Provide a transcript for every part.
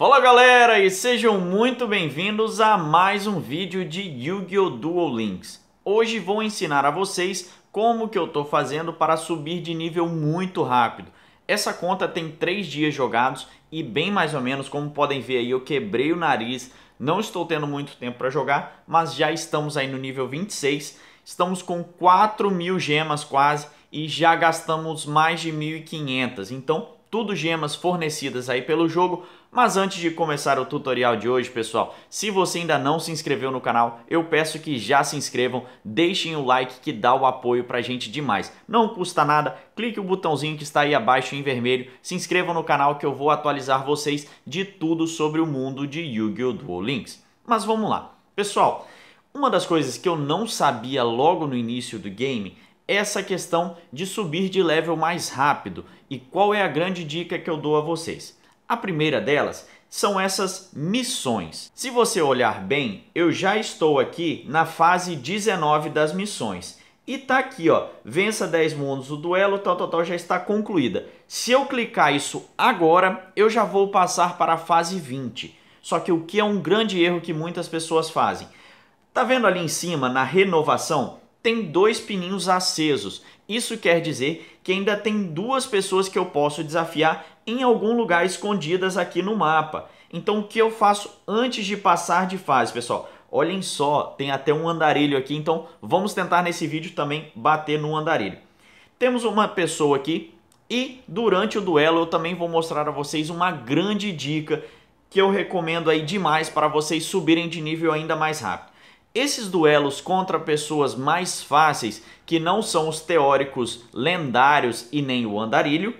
Fala galera e sejam muito bem-vindos a mais um vídeo de Yu-Gi-Oh! Duel Links. Hoje vou ensinar a vocês como que eu tô fazendo para subir de nível muito rápido. Essa conta tem 3 dias jogados e bem mais ou menos como podem ver aí eu quebrei o nariz, não estou tendo muito tempo para jogar, mas já estamos aí no nível 26, estamos com 4 mil gemas quase e já gastamos mais de 1.500, então tudo gemas fornecidas aí pelo jogo. Mas antes de começar o tutorial de hoje, pessoal, se você ainda não se inscreveu no canal, eu peço que já se inscrevam, deixem o like que dá o apoio pra gente demais. Não custa nada, clique o botãozinho que está aí abaixo em vermelho, se inscrevam no canal que eu vou atualizar vocês de tudo sobre o mundo de Yu-Gi-Oh! Duel Links. Mas vamos lá. Pessoal, uma das coisas que eu não sabia logo no início do game essa questão de subir de level mais rápido. E qual é a grande dica que eu dou a vocês? A primeira delas são essas missões. Se você olhar bem, eu já estou aqui na fase 19 das missões. E tá aqui, ó, vença 10 mundos, o duelo tal, tal, tal já está concluída. Se eu clicar isso agora, eu já vou passar para a fase 20. Só que o que é um grande erro que muitas pessoas fazem? Tá vendo ali em cima, na renovação, tem dois pininhos acesos. Isso quer dizer que ainda tem duas pessoas que eu posso desafiar em algum lugar escondidas aqui no mapa. Então o que eu faço antes de passar de fase, pessoal? Olhem só, tem até um andarilho aqui, então vamos tentar nesse vídeo também bater no andarilho. Temos uma pessoa aqui e durante o duelo eu também vou mostrar a vocês uma grande dica que eu recomendo aí demais para vocês subirem de nível ainda mais rápido. Esses duelos contra pessoas mais fáceis, que não são os teóricos lendários e nem o andarilho,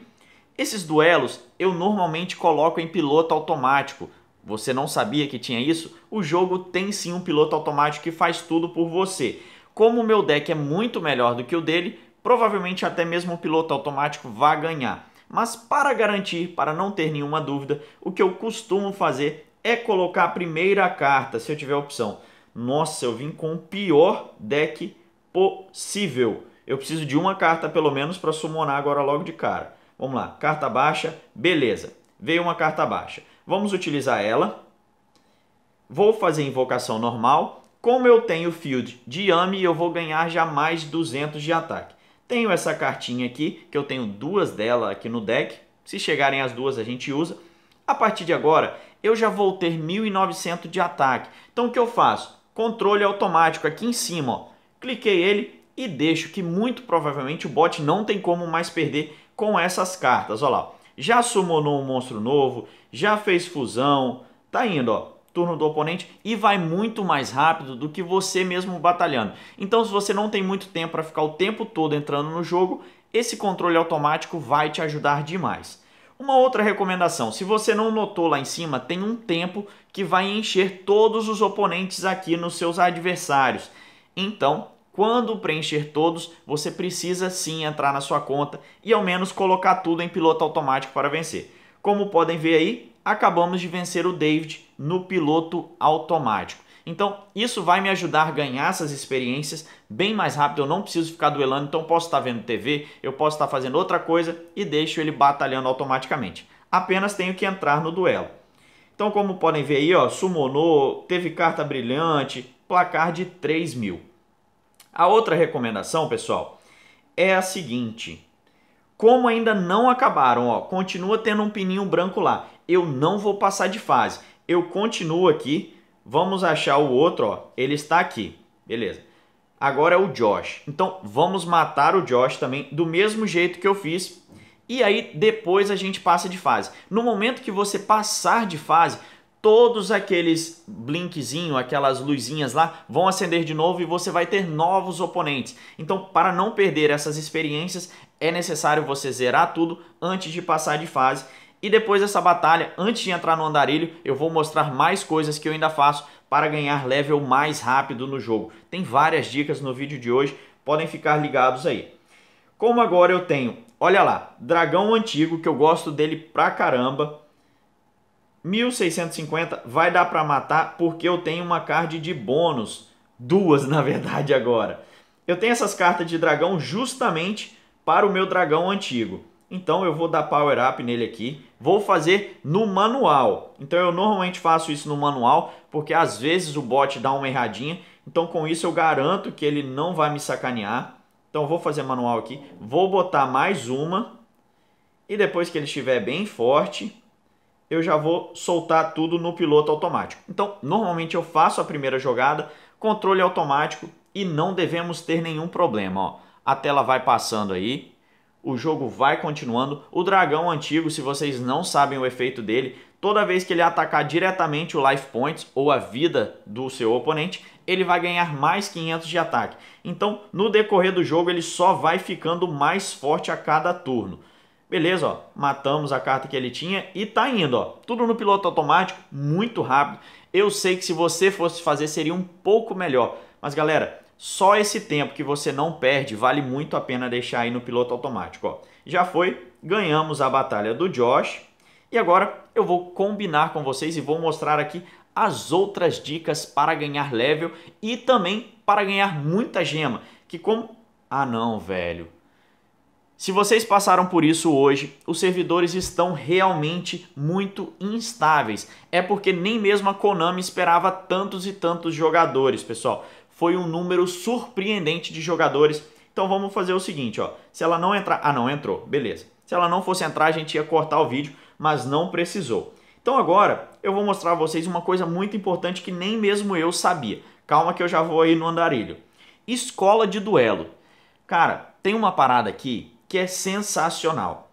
esses duelos eu normalmente coloco em piloto automático. Você não sabia que tinha isso? O jogo tem sim um piloto automático que faz tudo por você. Como o meu deck é muito melhor do que o dele, provavelmente até mesmo o piloto automático vai ganhar. Mas para garantir, para não ter nenhuma dúvida, o que eu costumo fazer é colocar a primeira carta, se eu tiver opção nossa, eu vim com o pior deck possível. Eu preciso de uma carta pelo menos para summonar agora logo de cara. Vamos lá, carta baixa, beleza. Veio uma carta baixa. Vamos utilizar ela. Vou fazer invocação normal. Como eu tenho field de Yami, eu vou ganhar já mais 200 de ataque. Tenho essa cartinha aqui, que eu tenho duas dela aqui no deck. Se chegarem as duas, a gente usa. A partir de agora, eu já vou ter 1.900 de ataque. Então, o que eu faço? controle automático aqui em cima. Ó. Cliquei ele e deixo que muito provavelmente o bot não tem como mais perder com essas cartas. Olha lá, já sumonou um monstro novo, já fez fusão, tá indo, ó turno do oponente e vai muito mais rápido do que você mesmo batalhando. Então, se você não tem muito tempo para ficar o tempo todo entrando no jogo, esse controle automático vai te ajudar demais. Uma outra recomendação, se você não notou lá em cima, tem um tempo que vai encher todos os oponentes aqui nos seus adversários. Então, quando preencher todos, você precisa sim entrar na sua conta e ao menos colocar tudo em piloto automático para vencer. Como podem ver aí, acabamos de vencer o David no piloto automático. Então, isso vai me ajudar a ganhar essas experiências bem mais rápido. Eu não preciso ficar duelando, então posso estar vendo TV, eu posso estar fazendo outra coisa e deixo ele batalhando automaticamente. Apenas tenho que entrar no duelo. Então, como podem ver aí, ó, sumonou, teve carta brilhante, placar de 3 mil. A outra recomendação, pessoal, é a seguinte. Como ainda não acabaram, ó, continua tendo um pininho branco lá. Eu não vou passar de fase. Eu continuo aqui Vamos achar o outro, ó. Ele está aqui. Beleza. Agora é o Josh. Então, vamos matar o Josh também do mesmo jeito que eu fiz. E aí, depois a gente passa de fase. No momento que você passar de fase, todos aqueles blinkzinho, aquelas luzinhas lá, vão acender de novo e você vai ter novos oponentes. Então, para não perder essas experiências, é necessário você zerar tudo antes de passar de fase. E depois dessa batalha, antes de entrar no andarilho, eu vou mostrar mais coisas que eu ainda faço para ganhar level mais rápido no jogo. Tem várias dicas no vídeo de hoje, podem ficar ligados aí. Como agora eu tenho, olha lá, dragão antigo, que eu gosto dele pra caramba. 1650 vai dar pra matar porque eu tenho uma card de bônus. Duas, na verdade, agora. Eu tenho essas cartas de dragão justamente para o meu dragão antigo. Então eu vou dar power up nele aqui vou fazer no manual. Então eu normalmente faço isso no manual, porque às vezes o bot dá uma erradinha. Então com isso eu garanto que ele não vai me sacanear. Então vou fazer manual aqui, vou botar mais uma. E depois que ele estiver bem forte, eu já vou soltar tudo no piloto automático. Então normalmente eu faço a primeira jogada, controle automático e não devemos ter nenhum problema. Ó. A tela vai passando aí, o jogo vai continuando. O dragão antigo, se vocês não sabem o efeito dele, toda vez que ele atacar diretamente o life points ou a vida do seu oponente, ele vai ganhar mais 500 de ataque. Então, no decorrer do jogo, ele só vai ficando mais forte a cada turno. Beleza, ó, matamos a carta que ele tinha e tá indo, ó. Tudo no piloto automático, muito rápido. Eu sei que se você fosse fazer seria um pouco melhor. Mas galera, só esse tempo que você não perde vale muito a pena deixar aí no piloto automático. Ó. Já foi, ganhamos a batalha do Josh. E agora eu vou combinar com vocês e vou mostrar aqui as outras dicas para ganhar level e também para ganhar muita gema. Que como... Ah não, velho. Se vocês passaram por isso hoje, os servidores estão realmente muito instáveis. É porque nem mesmo a Konami esperava tantos e tantos jogadores, pessoal foi um número surpreendente de jogadores. Então vamos fazer o seguinte, ó. Se ela não entrar... Ah, não, entrou. Beleza. Se ela não fosse entrar, a gente ia cortar o vídeo, mas não precisou. Então agora eu vou mostrar a vocês uma coisa muito importante que nem mesmo eu sabia. Calma que eu já vou aí no andarilho. Escola de duelo. Cara, tem uma parada aqui que é sensacional.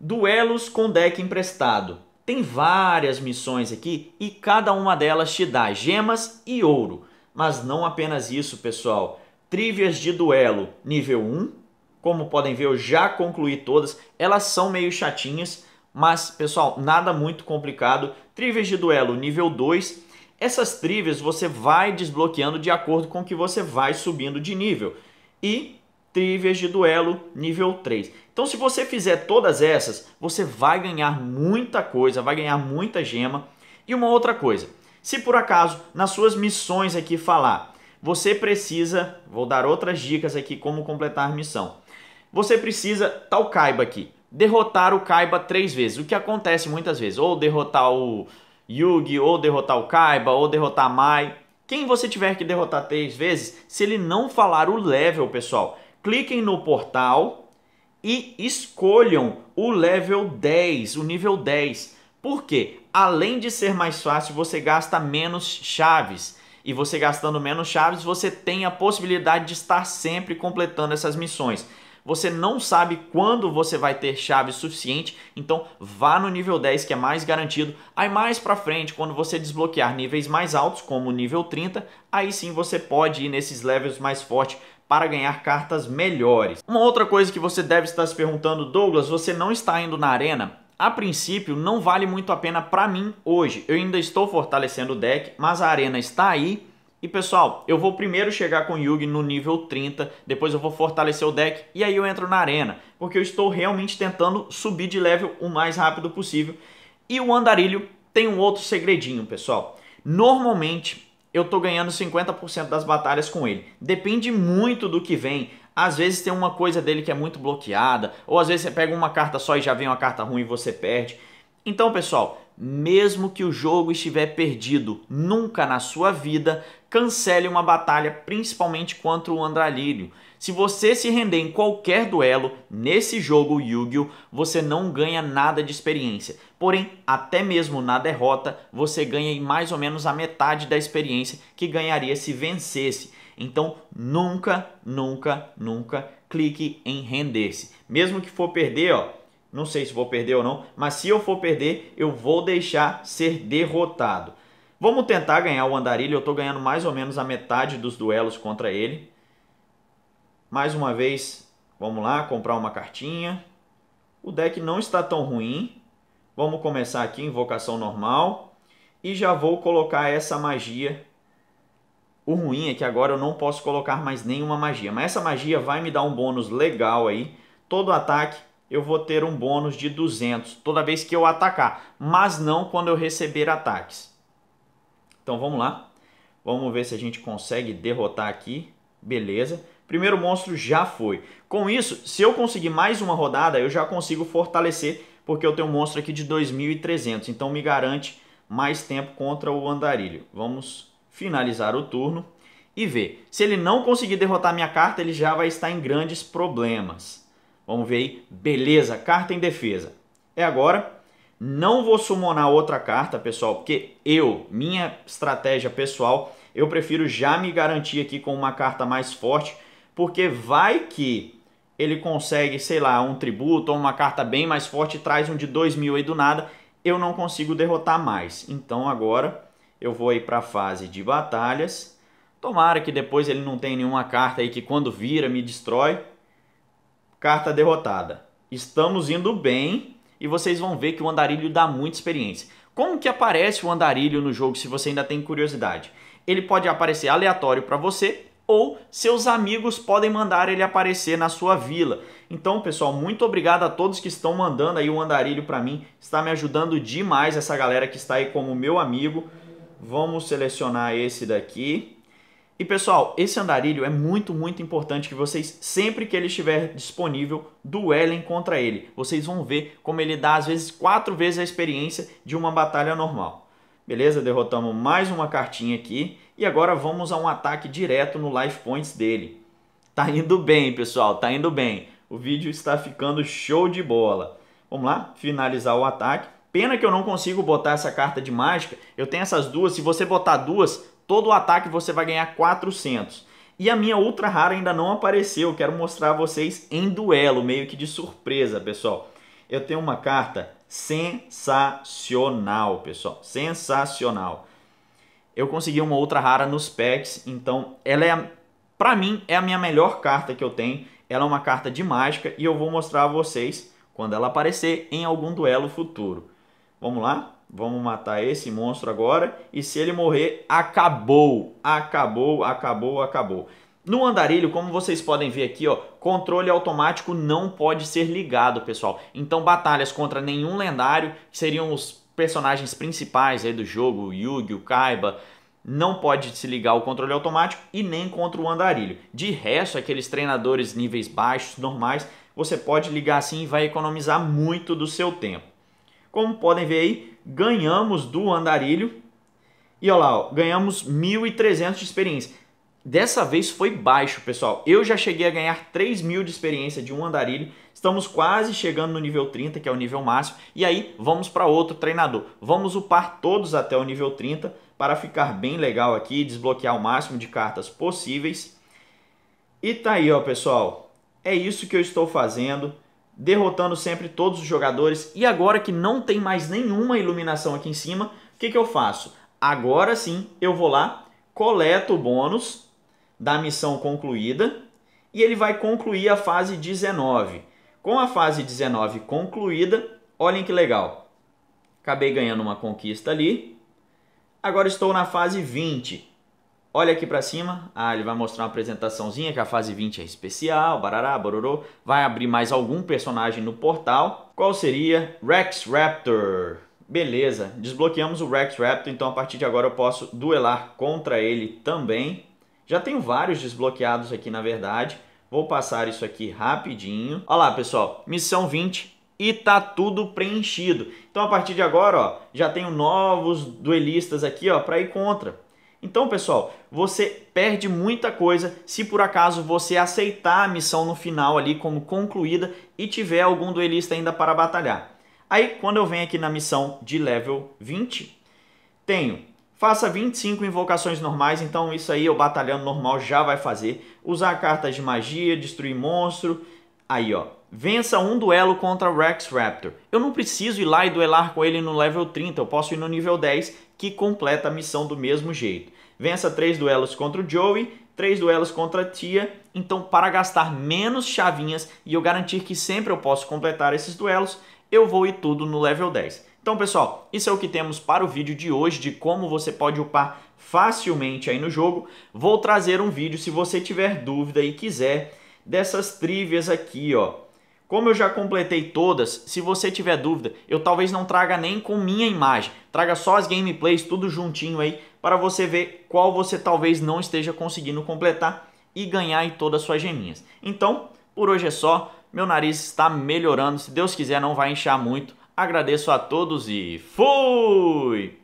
Duelos com deck emprestado. Tem várias missões aqui e cada uma delas te dá gemas e ouro. Mas não apenas isso, pessoal. Trivias de duelo nível 1, como podem ver, eu já concluí todas. Elas são meio chatinhas, mas, pessoal, nada muito complicado. Trivias de duelo nível 2. Essas trivias você vai desbloqueando de acordo com que você vai subindo de nível. E trivias de duelo nível 3. Então, se você fizer todas essas, você vai ganhar muita coisa, vai ganhar muita gema. E uma outra coisa, se por acaso nas suas missões aqui falar, você precisa, vou dar outras dicas aqui como completar missão. Você precisa tal Kaiba aqui, derrotar o Kaiba três vezes, o que acontece muitas vezes, ou derrotar o Yugi, ou derrotar o Kaiba, ou derrotar Mai. Quem você tiver que derrotar três vezes, se ele não falar o level, pessoal, cliquem no portal e escolham o level 10, o nível 10. Por quê? além de ser mais fácil, você gasta menos chaves. E você gastando menos chaves, você tem a possibilidade de estar sempre completando essas missões. Você não sabe quando você vai ter chave suficiente, então vá no nível 10 que é mais garantido. Aí mais para frente, quando você desbloquear níveis mais altos, como o nível 30, aí sim você pode ir nesses levels mais fortes para ganhar cartas melhores. Uma outra coisa que você deve estar se perguntando, Douglas, você não está indo na arena? a princípio não vale muito a pena para mim hoje. Eu ainda estou fortalecendo o deck, mas a arena está aí. E pessoal, eu vou primeiro chegar com Yugi no nível 30, depois eu vou fortalecer o deck e aí eu entro na arena, porque eu estou realmente tentando subir de level o mais rápido possível. E o andarilho tem um outro segredinho, pessoal. Normalmente eu estou ganhando 50% das batalhas com ele. Depende muito do que vem. Às vezes tem uma coisa dele que é muito bloqueada, ou às vezes você pega uma carta só e já vem uma carta ruim e você perde. Então, pessoal, mesmo que o jogo estiver perdido, nunca na sua vida cancele uma batalha, principalmente contra o Andralírio. Se você se render em qualquer duelo nesse jogo Yu-Gi-Oh, você não ganha nada de experiência. Porém, até mesmo na derrota, você ganha mais ou menos a metade da experiência que ganharia se vencesse. Então, nunca, nunca, nunca clique em render-se. Mesmo que for perder, ó, não sei se vou perder ou não, mas se eu for perder, eu vou deixar ser derrotado. Vamos tentar ganhar o Andarilho, eu estou ganhando mais ou menos a metade dos duelos contra ele. Mais uma vez, vamos lá, comprar uma cartinha. O deck não está tão ruim. Vamos começar aqui, invocação normal. E já vou colocar essa magia o ruim é que agora eu não posso colocar mais nenhuma magia, mas essa magia vai me dar um bônus legal aí. Todo ataque eu vou ter um bônus de 200 toda vez que eu atacar, mas não quando eu receber ataques. Então vamos lá. Vamos ver se a gente consegue derrotar aqui. Beleza. Primeiro monstro já foi. Com isso, se eu conseguir mais uma rodada, eu já consigo fortalecer, porque eu tenho um monstro aqui de 2.300. Então me garante mais tempo contra o andarilho. Vamos finalizar o turno e ver. Se ele não conseguir derrotar minha carta, ele já vai estar em grandes problemas. Vamos ver aí. Beleza, carta em defesa. É agora. Não vou summonar outra carta, pessoal, porque eu, minha estratégia pessoal, eu prefiro já me garantir aqui com uma carta mais forte, porque vai que ele consegue, sei lá, um tributo ou uma carta bem mais forte, traz um de 2 mil aí do nada, eu não consigo derrotar mais. Então agora eu vou aí para a fase de batalhas. Tomara que depois ele não tenha nenhuma carta aí que quando vira me destrói. Carta derrotada. Estamos indo bem e vocês vão ver que o andarilho dá muita experiência. Como que aparece o andarilho no jogo se você ainda tem curiosidade? Ele pode aparecer aleatório para você ou seus amigos podem mandar ele aparecer na sua vila. Então, pessoal, muito obrigado a todos que estão mandando aí o andarilho para mim. Está me ajudando demais essa galera que está aí como meu amigo. Vamos selecionar esse daqui. E pessoal, esse andarilho é muito, muito importante que vocês, sempre que ele estiver disponível, duelem contra ele. Vocês vão ver como ele dá, às vezes, quatro vezes a experiência de uma batalha normal. Beleza? Derrotamos mais uma cartinha aqui. E agora vamos a um ataque direto no life points dele. Tá indo bem, pessoal. Tá indo bem. O vídeo está ficando show de bola. Vamos lá? Finalizar o ataque. Pena que eu não consigo botar essa carta de mágica. Eu tenho essas duas. Se você botar duas, todo o ataque você vai ganhar 400. E a minha ultra rara ainda não apareceu. Quero mostrar a vocês em duelo, meio que de surpresa, pessoal. Eu tenho uma carta sensacional, pessoal. Sensacional. Eu consegui uma ultra rara nos packs, então ela é, pra mim, é a minha melhor carta que eu tenho. Ela é uma carta de mágica e eu vou mostrar a vocês quando ela aparecer em algum duelo futuro. Vamos lá? Vamos matar esse monstro agora. E se ele morrer, acabou. Acabou, acabou, acabou. No andarilho, como vocês podem ver aqui, ó, controle automático não pode ser ligado, pessoal. Então batalhas contra nenhum lendário, que seriam os personagens principais aí do jogo, o Yugi, o Kaiba, não pode se ligar o controle automático e nem contra o andarilho. De resto, aqueles treinadores níveis baixos, normais, você pode ligar assim e vai economizar muito do seu tempo. Como podem ver aí, ganhamos do andarilho. E olha lá, ó, ganhamos 1.300 de experiência. Dessa vez foi baixo, pessoal. Eu já cheguei a ganhar 3.000 mil de experiência de um andarilho. Estamos quase chegando no nível 30, que é o nível máximo. E aí vamos para outro treinador. Vamos upar todos até o nível 30 para ficar bem legal aqui, desbloquear o máximo de cartas possíveis. E tá aí, ó, pessoal. É isso que eu estou fazendo derrotando sempre todos os jogadores. E agora que não tem mais nenhuma iluminação aqui em cima, o que, que eu faço? Agora sim, eu vou lá, coleto o bônus da missão concluída e ele vai concluir a fase 19. Com a fase 19 concluída, olhem que legal. Acabei ganhando uma conquista ali. Agora estou na fase 20. Olha aqui para cima, ah, ele vai mostrar uma apresentaçãozinha que a fase 20 é especial, barará, bororô. Vai abrir mais algum personagem no portal. Qual seria? Rex Raptor. Beleza, desbloqueamos o Rex Raptor, então a partir de agora eu posso duelar contra ele também. Já tenho vários desbloqueados aqui na verdade. Vou passar isso aqui rapidinho. Olha lá, pessoal, missão 20 e tá tudo preenchido. Então a partir de agora, ó, já tenho novos duelistas aqui, ó, para ir contra. Então, pessoal, você perde muita coisa se por acaso você aceitar a missão no final ali como concluída e tiver algum duelista ainda para batalhar. Aí, quando eu venho aqui na missão de level 20, tenho Faça 25 invocações normais, então isso aí o batalhando normal já vai fazer. Usar cartas de magia, destruir monstro. Aí, ó. Vença um duelo contra Rex Raptor. Eu não preciso ir lá e duelar com ele no level 30, eu posso ir no nível 10 que completa a missão do mesmo jeito. Vença três duelos contra o Joey, três duelos contra a Tia. Então, para gastar menos chavinhas e eu garantir que sempre eu posso completar esses duelos, eu vou ir tudo no level 10. Então, pessoal, isso é o que temos para o vídeo de hoje de como você pode upar facilmente aí no jogo. Vou trazer um vídeo se você tiver dúvida e quiser dessas trivias aqui, ó como eu já completei todas, se você tiver dúvida, eu talvez não traga nem com minha imagem, traga só as gameplays, tudo juntinho aí, para você ver qual você talvez não esteja conseguindo completar e ganhar em todas as suas geminhas. Então, por hoje é só, meu nariz está melhorando, se Deus quiser não vai inchar muito. Agradeço a todos e fui!